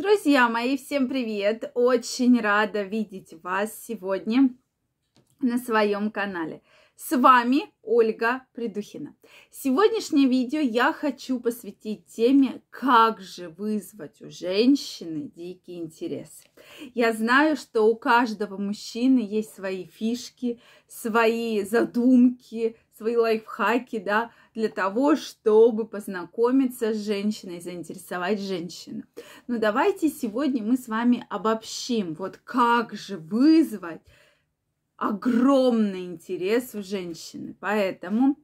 Друзья мои, всем привет! Очень рада видеть вас сегодня на своем канале. С вами Ольга Придухина. Сегодняшнее видео я хочу посвятить теме, как же вызвать у женщины дикий интерес. Я знаю, что у каждого мужчины есть свои фишки, свои задумки, свои лайфхаки, да, для того, чтобы познакомиться с женщиной, заинтересовать женщину. Но ну, давайте сегодня мы с вами обобщим, вот как же вызвать огромный интерес у женщины. Поэтому,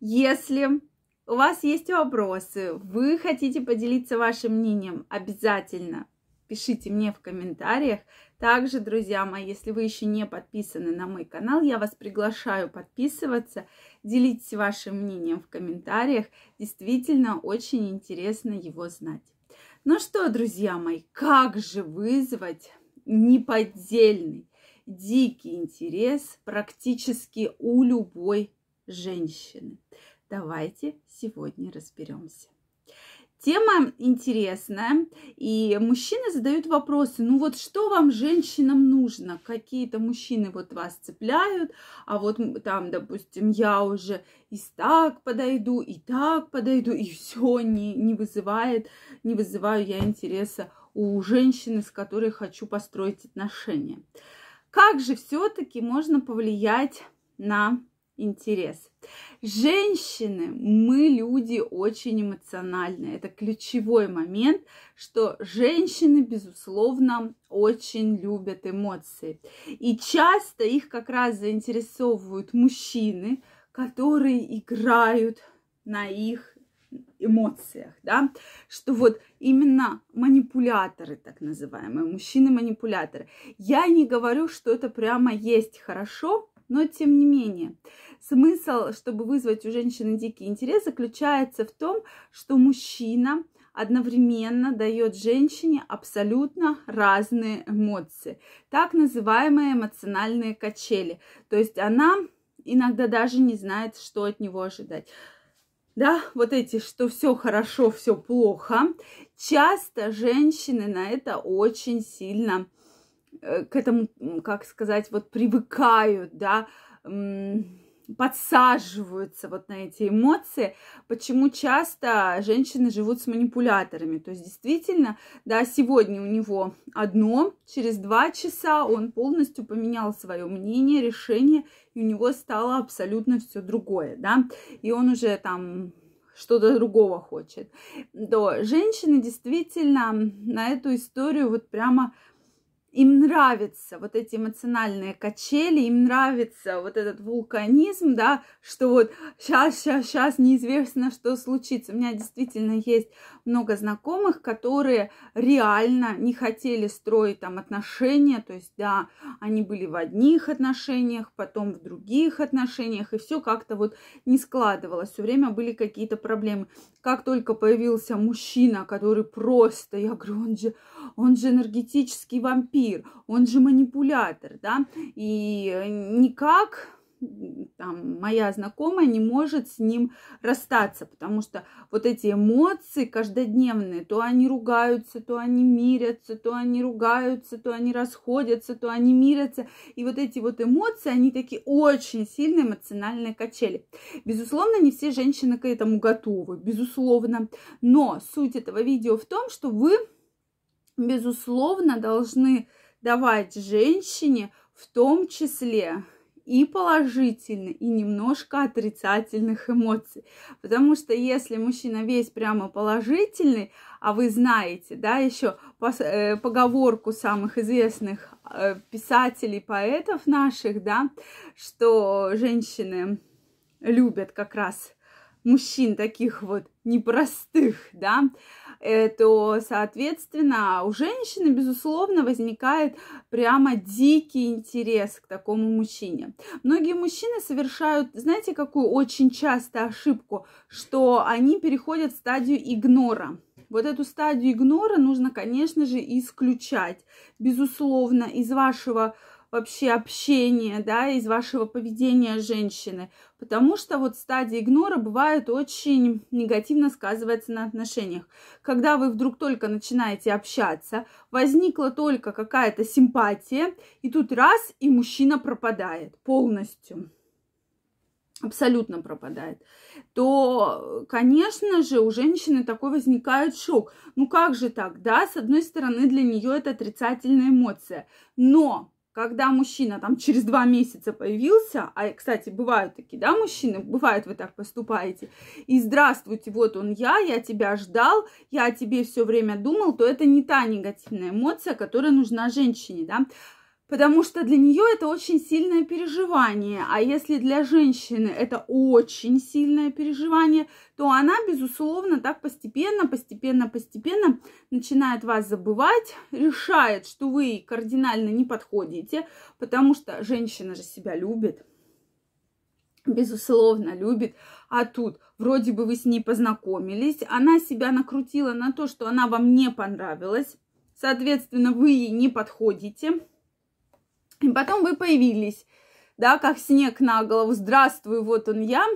если у вас есть вопросы, вы хотите поделиться вашим мнением, обязательно пишите мне в комментариях. Также, друзья мои, если вы еще не подписаны на мой канал, я вас приглашаю подписываться, делитесь вашим мнением в комментариях. Действительно, очень интересно его знать. Ну что, друзья мои, как же вызвать неподдельный, дикий интерес практически у любой женщины? Давайте сегодня разберемся. Тема интересная, и мужчины задают вопросы, ну вот что вам, женщинам, нужно? Какие-то мужчины вот вас цепляют, а вот там, допустим, я уже и так подойду, и так подойду, и все не, не вызывает, не вызываю я интереса у женщины, с которой хочу построить отношения. Как же все-таки можно повлиять на интерес. Женщины, мы люди очень эмоциональные. Это ключевой момент, что женщины, безусловно, очень любят эмоции. И часто их как раз заинтересовывают мужчины, которые играют на их эмоциях, да, что вот именно манипуляторы, так называемые, мужчины-манипуляторы. Я не говорю, что это прямо есть хорошо, но тем не менее, смысл, чтобы вызвать у женщины дикий интерес, заключается в том, что мужчина одновременно дает женщине абсолютно разные эмоции, так называемые эмоциональные качели. То есть она иногда даже не знает, что от него ожидать. Да, вот эти, что все хорошо, все плохо. Часто женщины на это очень сильно Э, к этому, как сказать, вот привыкают, да, подсаживаются вот на эти эмоции, почему часто женщины живут с манипуляторами. То есть действительно, да, сегодня у него одно, через два часа он полностью поменял свое мнение, решение, и у него стало абсолютно все другое, да, и он уже там что-то другого хочет. То женщины действительно на эту историю вот прямо им нравятся вот эти эмоциональные качели, им нравится вот этот вулканизм, да, что вот сейчас, сейчас, сейчас неизвестно, что случится. У меня действительно есть много знакомых, которые реально не хотели строить там отношения, то есть, да, они были в одних отношениях, потом в других отношениях, и все как-то вот не складывалось, все время были какие-то проблемы. Как только появился мужчина, который просто, я говорю, он же, он же энергетический вампир, вампир, он же манипулятор, да, и э, никак там, моя знакомая не может с ним расстаться, потому что вот эти эмоции каждодневные, то они ругаются, то они мирятся, то они ругаются, то они расходятся, то они мирятся. И вот эти вот эмоции, они такие очень сильные эмоциональные качели. Безусловно, не все женщины к этому готовы, безусловно. Но суть этого видео в том, что вы безусловно, должны давать женщине в том числе и положительные, и немножко отрицательных эмоций. Потому что если мужчина весь прямо положительный, а вы знаете, да, еще э, поговорку самых известных э, писателей, поэтов наших, да, что женщины любят как раз мужчин таких вот непростых, да, э, то, соответственно, у женщины, безусловно, возникает прямо дикий интерес к такому мужчине. Многие мужчины совершают, знаете, какую очень часто ошибку, что они переходят в стадию игнора. Вот эту стадию игнора нужно, конечно же, исключать, безусловно, из вашего вообще общения, да, из вашего поведения женщины. Потому что вот стадия игнора бывает очень негативно сказывается на отношениях. Когда вы вдруг только начинаете общаться, возникла только какая-то симпатия, и тут раз, и мужчина пропадает полностью абсолютно пропадает, то, конечно же, у женщины такой возникает шок. Ну как же так, да? С одной стороны, для нее это отрицательная эмоция. Но когда мужчина там через два месяца появился, а, кстати, бывают такие, да, мужчины, бывает вы так поступаете, и здравствуйте, вот он я, я тебя ждал, я о тебе все время думал, то это не та негативная эмоция, которая нужна женщине, да потому что для нее это очень сильное переживание. А если для женщины это очень сильное переживание, то она, безусловно, так постепенно, постепенно, постепенно начинает вас забывать, решает, что вы ей кардинально не подходите, потому что женщина же себя любит, безусловно, любит. А тут вроде бы вы с ней познакомились, она себя накрутила на то, что она вам не понравилась, соответственно, вы ей не подходите – и потом вы появились, да, как снег на голову. Здравствуй, вот он я,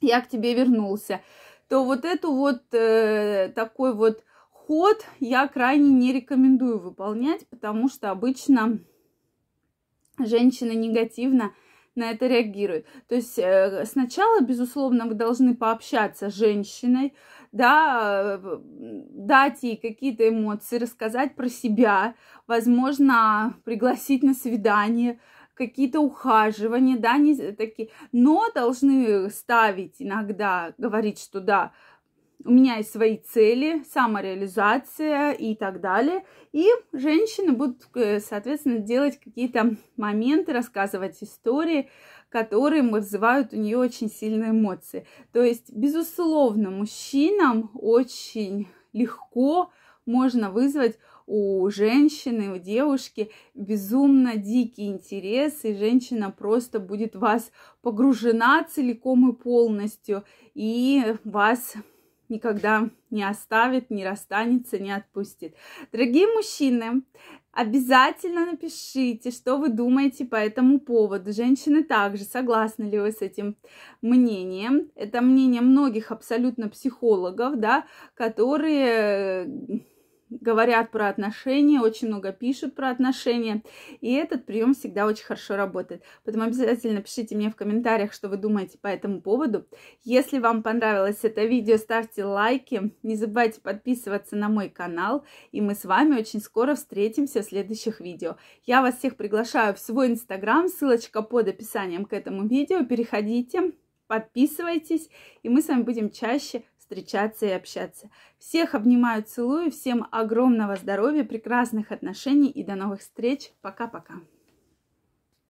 я к тебе вернулся. То вот эту вот э, такой вот ход я крайне не рекомендую выполнять, потому что обычно женщины негативно на это реагирует. То есть э, сначала, безусловно, вы должны пообщаться с женщиной, да, э, дать ей какие-то эмоции, рассказать про себя, возможно, пригласить на свидание, какие-то ухаживания, да, не такие, но должны ставить иногда, говорить, что да, у меня есть свои цели, самореализация и так далее. И женщины будут, э, соответственно, делать какие-то моменты, рассказывать истории, которые вызывают у нее очень сильные эмоции. То есть, безусловно, мужчинам очень легко можно вызвать у женщины, у девушки безумно дикий интерес, и женщина просто будет вас погружена целиком и полностью, и вас никогда не оставит, не расстанется, не отпустит. Дорогие мужчины, обязательно напишите, что вы думаете по этому поводу. Женщины также, согласны ли вы с этим мнением? Это мнение многих абсолютно психологов, да, которые говорят про отношения, очень много пишут про отношения, и этот прием всегда очень хорошо работает. Поэтому обязательно пишите мне в комментариях, что вы думаете по этому поводу. Если вам понравилось это видео, ставьте лайки, не забывайте подписываться на мой канал, и мы с вами очень скоро встретимся в следующих видео. Я вас всех приглашаю в свой инстаграм, ссылочка под описанием к этому видео, переходите, подписывайтесь, и мы с вами будем чаще встречаться и общаться. Всех обнимаю, целую, всем огромного здоровья, прекрасных отношений и до новых встреч. Пока-пока.